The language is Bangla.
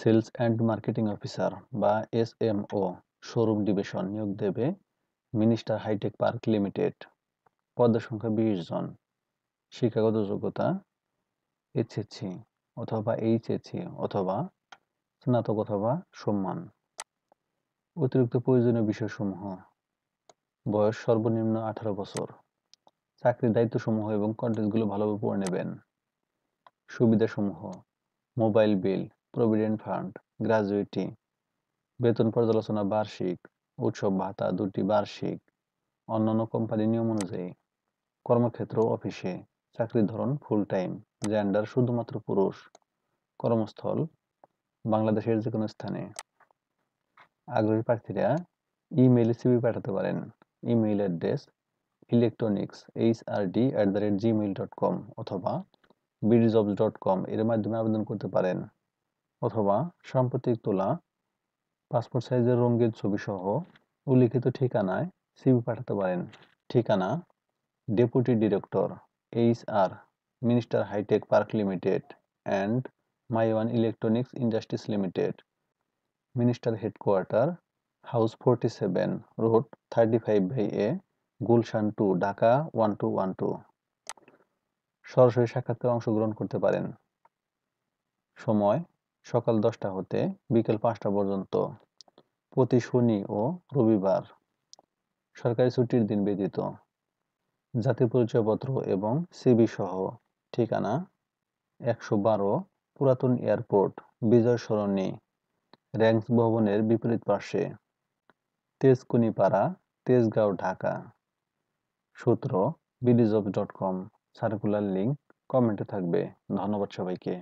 সেলস অ্যান্ড মার্কেটিং অফিসার বা S M O showroom division নিয়োগ দেবে মিনিস্টার হাইটেক পার্ক লিমিটেড পদ সংখ্যা বিশ জন শিক্ষাগত যোগ্যতা এইচএসসি অথবা এইচএসসি অথবা স্নাতক অথবা সম্মান অতিরিক্ত প্রয়োজনীয় বিষয়সমূহ বয়স সর্বনিম্ন আঠারো বছর চাকরির দায়িত্বসমূহ এবং কন্টেন্টগুলো ভালোভাবে পড়ে নেবেন সুবিধাসমূহ mobile bill provident fund gratuity বেতন পর্যালোচনা বার্ষিক উৎসব ভাতা দুটি বার্ষিক অন্যান্য কোম্পানি নিয়ম অনুযায়ী কর্মক্ষেত্র অফিসে চাকরির ধরন ফুল টাইম জেন্ডার শুধুমাত্র পুরুষ কর্মস্থল বাংলাদেশের যে কোনো স্থানে আগ্রহী প্রার্থীরা ইমেইল সিবি পাঠাতে পারেন email address electronics H R D at the rate Gmail dot com অথবা বিডিজবস ডট কম এর মাধ্যমে আবেদন করতে পারেন অথবা সাম্প্রতিক তোলা পাসপোর্ট সাইজের ছবি ছবিসহ উল্লিখিত ঠিকানায় সিবি পাঠাতে পারেন ঠিকানা deputy director H R Minister hitech park limited and MyOne electronics industries limited Minister headquarter house forty seven road thirty five by A Gulshan two Dhaka one two one two সরাসরি সাক্ষাৎকার অংশগ্রহণ করতে পারেন সময় সকাল দশটা হতে বিকেল পাঁচটা পর্যন্ত প্রতি শনি ও রবিবার সরকারি ছুটির দিন ব্যতীত জাতীয় পরিচয়পত্র এবং সিবি সহ ঠিকানা একশো বারো পুরাতন এয়ারপোর্ট বিজয় সরণি র্যাঙ্কস ভবনের বিপরীত পার্শ্বে তেজকুনিপাড়া তেজগাঁও ঢাকা সূত্র Bdjob dot com circular link কমেন্টে থাকবে ধন্যবাদ সবাইকে